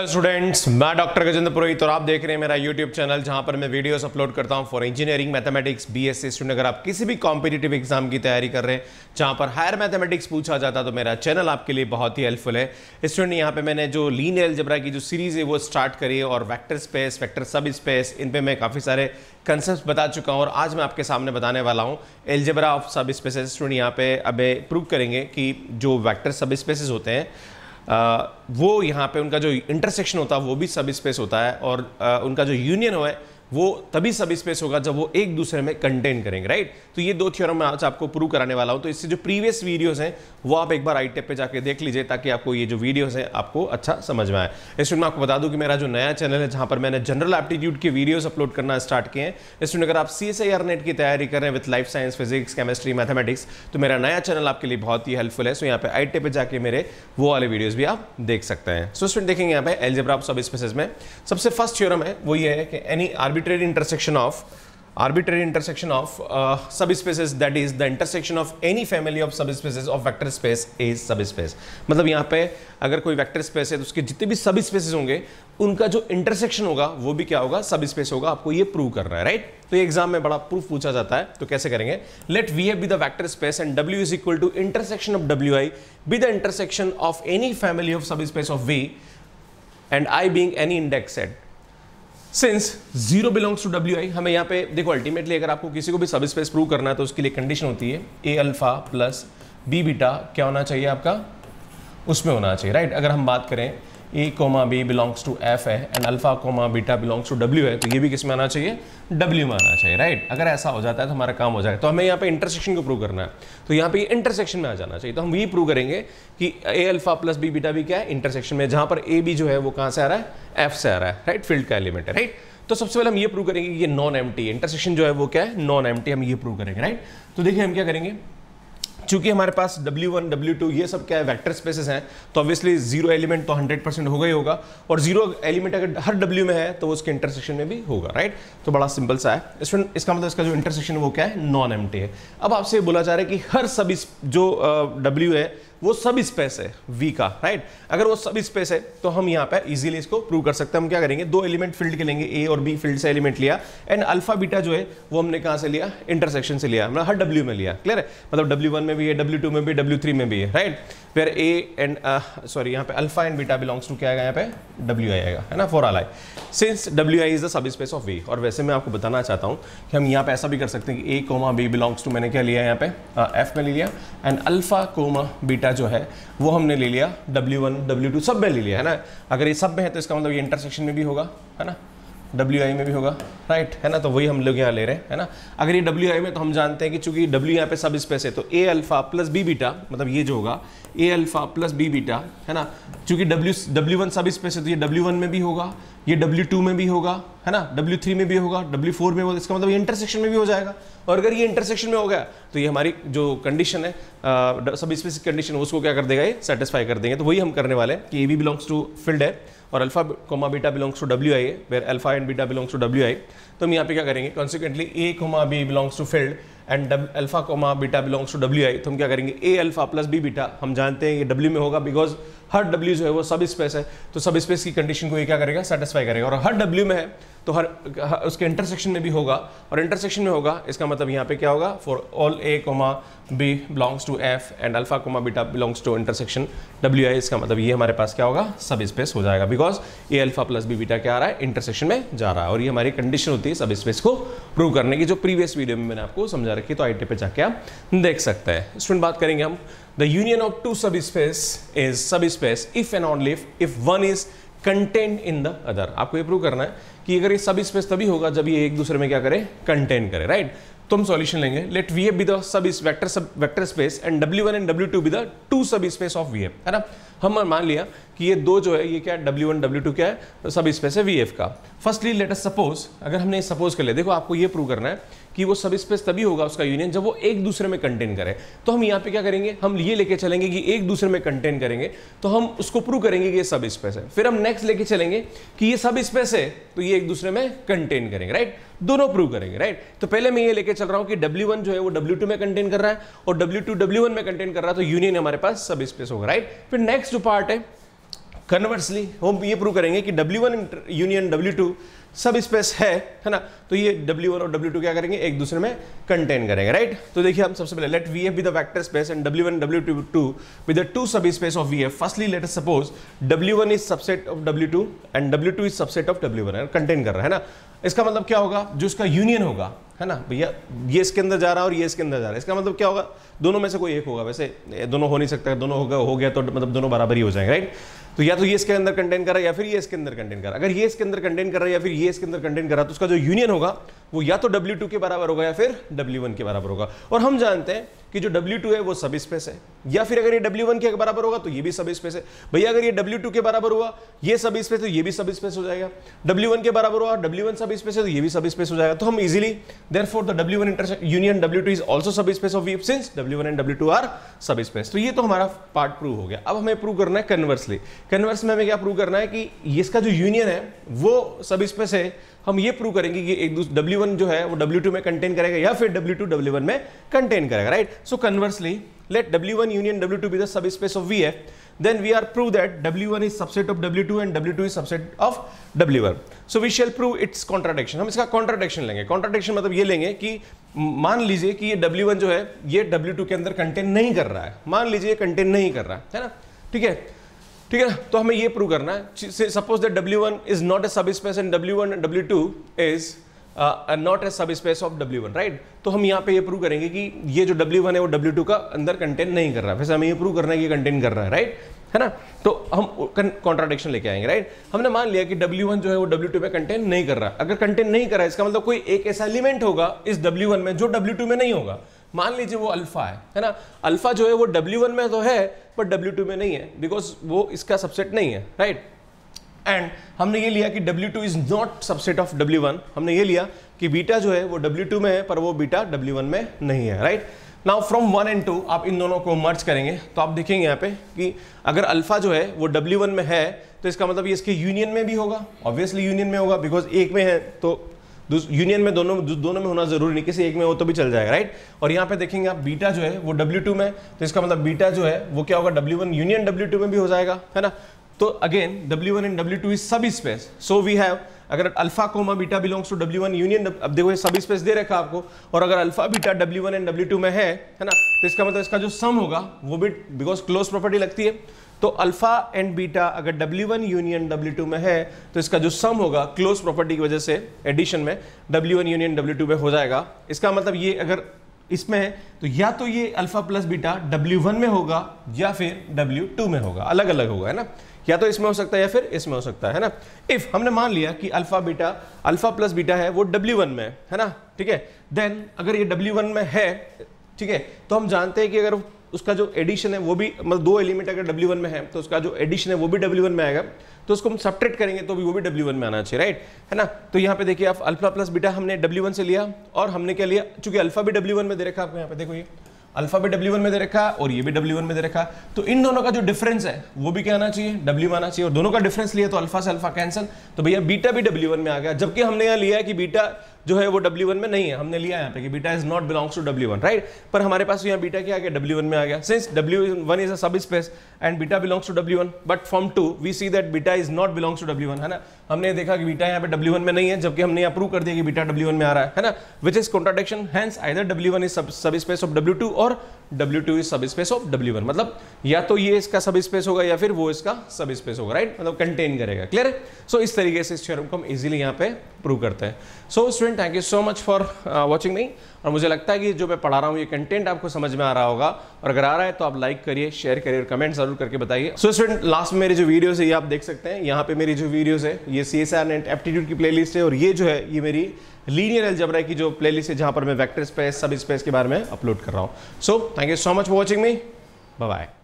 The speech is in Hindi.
हेलो स्टूडेंट्स मैं डॉक्टर गजेंद्र पुरोहित और आप देख रहे हैं मेरा यूट्यूब चैनल जहां पर मैं वीडियोस अपलोड करता हूं for engineering mathematics BSc student अगर आप किसी भी कॉम्पिटेटिव एग्जाम की तैयारी कर रहे हैं जहां पर हायर मैथमेटिक्स पूछा जाता तो मेरा चैनल आपके लिए बहुत ही हेल्पफुल है स्टूडेंट यहाँ पर मैंने जो लीन एलजबरा की जो सीरीज़ है वो स्टार्ट करी और vector space vector subspace इन पर मैं काफ़ी सारे कंसेप्ट बता चुका हूँ और आज मैं आपके सामने बताने वाला हूँ algebra of subspaces student यहाँ पे अब प्रूव करेंगे कि जो वैक्टर सब स्पेसेस होते हैं वो यहाँ पे उनका जो इंटरसेक्शन होता है वो भी सब स्पेस होता है और उनका जो यूनियन है वो तभी सब स्पेस होगा जब वो एक दूसरे में कंटेन करेंगे राइट तो ये दो थ्योरम मैं आज आपको प्रूव कराने वाला हूं तो इससे जो प्रीवियस वीडियोस हैं वो आप एक बार आई टेप पे जाके देख लीजिए ताकि आपको ये जो वीडियोस हैं आपको अच्छा समझ में आए स्टूडेंट मैं आपको बता दूं कि मेरा जो नया चैनल है जहां पर मैंने जनरल एप्टीट्यूड के वीडियोज़ अपलोड करना स्टार्ट किए हैं स्टूडेंट अगर आप सी एस नेट की तैयारी कर रहे हैं with life science physics chemistry mathematics तो मेरा नया चैनल आपके लिए बहुत ही हेल्पफुल है सो यहाँ पे आई टेप पर जाके मेरे वो वाले वीडियोज़ भी आप देख सकते हैं सो स्टूडेंट देखेंगे यहाँ पे एलजेब्रा सब स्पेसिस में सबसे फर्स्ट थ्योरम है वो ये है कि any arbit arbitrary intersection of arbitrary intersection of uh, subspaces that is the intersection of any family of subspaces of vector space is subspace मतलब यहाँ पे अगर कोई वेक्टर स्पेस है तो उसके जितने भी सब स्पेसेस होंगे उनका जो इंटरसेक्शन होगा वो भी क्या होगा सब स्पेस होगा आपको ये प्रूव करना है राइट तो ये एग्जाम में बड़ा प्रूफ पूछा जाता है तो कैसे करेंगे let V have be the vector space and W is equal to intersection of W I be the intersection of any family of subspace of V and I being any index set since zero belongs to W I हमें यहाँ पे देखो अल्टीमेटली अगर आपको किसी को भी सब स्पेस प्रूव करना है तो उसके लिए कंडीशन होती है A alpha plus B beta क्या होना चाहिए आपका उसमें होना चाहिए राइट अगर हम बात करें A comma B belongs to F है and alpha comma beta belongs to W है तो ये भी किस में आना चाहिए डब्ल्यू में आना चाहिए राइट अगर ऐसा हो जाता है तो हमारा काम हो जाएगा तो हमें यहाँ पे इंटरसेक्शन को प्रूव करना है तो यहाँ पे ये इंटरसेक्शन में आ जाना चाहिए तो हम ये प्रूव करेंगे कि A alpha plus B beta भी क्या है इंटरसेक्शन में जहाँ पर ए बी जो है वो कहाँ से आ रहा है एफ से आ रहा है राइट फील्ड का एलिमेंट है राइट तो सबसे पहले हम ये प्रूव करेंगे कि ये नॉन एम इंटरसेक्शन जो है वो क्या है नॉन एम हम ये प्रूव करेंगे राइट तो देखिए हम क्या करेंगे चूंकि हमारे पास W1, W2 ये सब क्या है वेक्टर स्पेसेस हैं तो ऑब्वियसली जीरो एलिमेंट तो 100 परसेंट होगा ही होगा और जीरो एलिमेंट अगर हर W में है तो वो उसके इंटरसेक्शन में भी होगा राइट तो बड़ा सिंपल सा है इस इसका मतलब इसका जो इंटरसेक्शन है वो क्या है नॉन एम है अब आपसे बोला जा रहा है कि हर सब इस जो डब्ल्यू है वो सब स्पेस है वी का राइट अगर वो सब स्पेस है तो हम यहाँ पर इजीली इसको प्रूव कर सकते हैं हम क्या करेंगे दो एलिमेंट फील्ड के लेंगे ए और बी फील्ड से एलिमेंट लिया एंड अल्फा बीटा जो है वो हमने कहाँ से लिया इंटरसेक्शन से लिया हमने मतलब हर डब्ल्यू में लिया क्लियर है मतलब W1 में भी है W2 में भी W3 थ्री में भी है राइट फिर ए एंड सॉरी यहाँ पे alpha and beta belongs to क्या आएगा यहाँ पे डब्ल्यू आई आएगा है ना for all I since W I is the subspace of V और वैसे मैं आपको बताना चाहता हूँ कि हम यहाँ पे ऐसा भी कर सकते हैं कि A comma B belongs to मैंने क्या लिया यहाँ पे एफ uh, में ले लिया and alpha comma beta data जो है वो हमने ले लिया डब्ल्यू वन डब्ल्यू टू सब में ले लिया है ना अगर ये सब में है तो इसका मतलब ये इंटरसेक्शन में भी होगा है ना डब्ल्यू आई में भी होगा राइट है ना तो वही हम लोग यहाँ ले रहे हैं है ना अगर ये डब्ल्यू आई में तो हम जानते हैं कि चूंकि डब्ल्यू यहाँ पे सब स्पेस है तो A alpha plus B beta मतलब ये जो होगा A alpha plus B beta है ना चूंकि W W one subspace है तो ये डब्ल्यू वन में भी होगा ये W2 में भी होगा है ना W3 में भी होगा W4 में होगा इसका मतलब ये इंटरसेक्शन में भी हो जाएगा और अगर ये इंटरसेक्शन में हो गया तो ये हमारी जो कंडीशन है आ, सब स्पेसिफिक कंडीशन उसको क्या कर देगा ये सेटिस्फाई कर देंगे तो वही हम करने वाले हैं कि A B belongs to field है और alpha comma beta belongs to W I where alpha and beta belongs to W I तो हम यहाँ पे क्या करेंगे consequently A comma B belongs to field and alpha comma beta belongs to W I तो हम क्या करेंगे A alpha plus B beta हम जानते हैं ये डब्ल्यू में होगा बिकॉज हर डब्ल्यू जो है वो सब स्पेस है तो सब स्पेस की कंडीशन को ये क्या करेगा सेटिस्फाई करेगा और हर डब्ल्यू में है तो हर उसके इंटरसेक्शन में भी होगा और इंटरसेक्शन में होगा इसका मतलब यहाँ पे क्या होगा for all A comma B belongs to F and alpha comma beta belongs to intersection W I इसका मतलब ये हमारे पास क्या होगा सब स्पेस हो जाएगा because A alpha plus B beta क्या आ रहा है इंटरसेक्शन में जा रहा है और ये हमारी कंडीशन होती है सब स्पेस को प्रूव करने की जो प्रीवियस वीडियो में मैंने आपको समझा रखी तो आई टी पे जाके आप देख सकते हैं स्टूडेंट बात करेंगे हम the union of two subspace is subspace if and only if one is contain in the other आपको ये प्रूव करना है कि अगर ये सब स्पेस तभी होगा जब ये एक दूसरे में क्या करे कंटेन करे राइट तो हम सॉल्यूशन लेंगे let V F be the sub vector sub vector space and W one and W two be the two subspace of V F है ना हम मान लिया कि ये दो जो है ये क्या डब्ल्यू वन डब्ल्यू टू क्या है सब स्पेस है वी एफ का फर्स्टली लेट अस सपोज अगर हमने सपोज कर लिया देखो आपको ये प्रूव करना है कि वो सब स्पेस तभी होगा उसका यूनियन जब वो एक दूसरे में कंटेन करे तो हम यहाँ पे क्या करेंगे हम ये लेके चलेंगे कि एक दूसरे में कंटेन करेंगे तो हम उसको प्रूव करेंगे कि ये सब स्पेस है फिर हम नेक्स्ट लेके चलेंगे कि ये सब स्पेस है तो ये एक दूसरे में कंटेन करेंगे राइट दोनों प्रूव करेंगे राइट तो पहले मैं ये लेके चल रहा हूँ कि डब्ल्यू जो है वो डब्ल्यू में कंटेन कर रहा है और डब्ल्यू टू में कंटेन कर रहा है तो यूनियन हमारे पास सब स्पेस होगा राइट फिर नेक्स्ट जो पार्ट है कन्वर्सली हम ये प्रूव करेंगे कि W1 यूनियन W2 सब स्पेस है है ना तो ये W1 और W2 क्या करेंगे एक दूसरे में कंटेन करेंगे राइट तो देखिए हम सबसे पहले let V F be vector space and W1 W2 with the two subspace of V F firstly let suppose W1 is subset of W2 and W2 is subset of W1 contain कर रहा है ना इसका मतलब क्या होगा जो इसका यूनियन होगा है ना भैया ये इसके अंदर जा रहा है और ये इसके अंदर जा रहा है इसका मतलब क्या होगा दोनों में से कोई एक होगा वैसे दोनों हो नहीं सकता दोनों होगा हो गया तो मतलब दोनों बराबर ही हो जाएंगे राइट तो या तो ये इसके अंदर कंटेन कर रहा है या फिर ये इसके अंदर कंटेन कर रहा है अगर ये इसके अंदर कंटेन कर रहा है या फिर ये इसके अंदर कंटेन कर रहा है तो उसका जो यूनियन होगा वो या तो W2 के बराबर होगा या फिर W1 के बराबर होगा और हम जानते हैं कि जो W2 है वो सब स्पेस है या फिर अगर ये W1 के बराबर होगा तो ये भी सब स्पेस है भैया अगर ये W2 के बराबर हुआ ये सब स्पेस तो ये भी सब स्पेस हो जाएगा W1 के बराबर हुआ W1 सब स्पेस है तो ये भी सब स्पेस तो हो जाएगा तो हम easily there for the W one intersect union two is also subspace of V since one and W2 are subspace तो ये तो हमारा पार्ट प्रूव हो गया अब हमें प्रूव करना है कन्वर्सली कन्वर्स में हमें क्या प्रूव करना है कि इसका जो यूनियन है वो सब स्पेस है हम ये प्रूव करेंगे कि एक दूसरे डब्ल्यू जो है वो डब्ल्यू में कंटेन करेगा या फिर डब्ल्यू टू में कंटेन करेगा right so conversely let W1 union W2 be the subspace of VF, then we are prove that W1 is subset of W2 and W2 is subset of W1. So we shall prove its contradiction. हम इसका contradiction लेंगे Contradiction मतलब ये लेंगे कि मान लीजिए कि ये W1 जो है ये W2 के अंदर कंटेन नहीं कर रहा है मान लीजिए कंटेन नहीं कर रहा है है ना ठीक है ठीक है ना तो हमें ये प्रूव करना है suppose that W one is not a subspace and W one W two is not a subspace of W one right तो हम यहाँ पे ये प्रूव करेंगे कि ये जो डब्ल्यू वन है वो डब्ल्यू टू का अंदर कंटेन नहीं कर रहा है वैसे हमें ये प्रूव करना है कि कंटेन कर रहा है राइट है ना तो हम कॉन्ट्राडिक्शन लेके आएंगे राइट हमने मान लिया कि डब्ल्यू वन जो है वो डब्ल्यू टू में कंटेन नहीं कर रहा अगर कंटेन नहीं कर रहा इसका मतलब कोई एक ऐसा एलिमेंट होगा इस डब्ल्यू वन में जो डब्ल्यू टू में नहीं होगा मान लीजिए वो अल्फ़ा है है ना अल्फ़ा जो है वो डब्ल्यू वन में तो है पर डब्ल्यू टू में नहीं है बिकॉज वो इसका सबसेट नहीं है राइट एंड हमने ये लिया कि W two is not subset of W one हमने ये लिया कि बीटा जो है वो डब्ल्यू टू में है पर वो बीटा डब्ल्यू वन में नहीं है right now from one and two आप इन दोनों को मर्ज करेंगे तो आप देखेंगे यहाँ पे कि अगर अल्फ़ा जो है वो डब्ल्यू वन में है तो इसका मतलब ये इसके यूनियन में भी होगा ऑब्वियसली यूनियन में होगा बिकॉज एक में है तो यूनियन में दोनों दोनों में होना जरूरी नहीं किसी एक में हो तो भी चल जाएगा राइट और यहाँ पे देखेंगे आप बीटा जो है वो डब्ल्यू टू में तो इसका मतलब बीटा जो है वो क्या होगा W one union W two में भी हो जाएगा है ना तो again W one and W two is subspace so we have अगर alpha comma beta belongs to W one union अब देखो सब स्पेस दे रखा आपको और अगर alpha beta W one and W two में है है ना तो इसका मतलब इसका जो सम होगा वो भी बिकॉज क्लोज प्रॉपर्टी लगती है तो अल्फा एंड बीटा अगर W1 यूनियन W2 में है तो इसका जो सम होगा क्लोज प्रॉपर्टी की वजह से एडिशन में W1 यूनियन W2 में हो जाएगा इसका मतलब ये अगर इसमें है तो या तो ये अल्फा प्लस बीटा W1 में होगा या फिर W2 में होगा अलग अलग होगा है ना या तो इसमें हो सकता है या फिर इसमें हो सकता है, ना इफ हमने मान लिया कि alpha beta alpha plus beta है वो डब्ल्यू में है ना ठीक है देन अगर ये डब्ल्यू में है ठीक है तो हम जानते हैं कि अगर उसका जो एडिशन है वो भी मतलब दो एलिमेंट अगर डब्ल्यू वन में है तो उसका जो एडिशन है वो भी डब्ल्यू वन में आएगा तो उसको हम सब्ट्रेक्ट करेंगे तो भी वो भी डब्ल्यू वन में आना चाहिए राइट है ना तो यहाँ पे देखिए आप अल्फा प्लस बीटा हमने डब्ल्यू वन से लिया और हमने क्या लिया चूंकि अल्फा भी डब्ल्यू वन में दे रखा आपको यहाँ पे देखो ये अल्फा भी डब्ल्यू वन में दे रखा है और ये भी डब्ल्यू वन में दे रखा है तो इन दोनों का जो डिफरेंस है वो भी क्या आना चाहिए डब्ल्यू आना चाहिए और दोनों का डिफरेंस लिया तो अल्फा से अल्फा कैंसिल तो भैया बीटा भी डब्ल्यू वन में आ गया जबकि हमने यहाँ लिया है कि बीटा जो है वो डब्ल्यू वन में नहीं है हमने लिया यहाँ पे कि beta is not belongs to W one right पर हमारे पास तो यहाँ बीटा क्या आ गया डब्ल्यू वन में आ गया since W one is a subspace and beta belongs to W one but from two we see that beta is not belongs to W one है ना हमने देखा कि बीटा यहाँ पे डब्ल्यू वन में नहीं है जबकि हमने अप्रूव कर दिया कि बीटा डब्ल्यू वन में आ रहा है ना which is contradiction hence either W one is subspace of W two और W two is subspace of W one मतलब या तो ये इसका सब स्पेस होगा या फिर वो इसका सब स्पेस होगा राइट मतलब कंटेन करेगा क्लियर है सो इस तरीके से इस थ्योरम को हम इजीली यहाँ पे प्रूव करते हैं so student thank you so much for watching नहीं और मुझे लगता है कि जो मैं पढ़ा रहा हूँ ये कंटेंट आपको समझ में आ रहा होगा और अगर आ रहा है तो आप लाइक करिए शेयर करिए और कमेंट जरूर करके बताइए सो स्टूडेंट लास्ट में मेरी जो वीडियोस है ये आप देख सकते हैं यहाँ पे मेरी जो वीडियोस है ये C S R and aptitude की प्ले है और ये जो है ये मेरी लीनियर जबरा की जो लिस्ट है जहाँ पर मैं वैक्टर स्पेस सब स्पेस के बारे में अपलोड कर रहा हूँ so thank you so much for watching me bye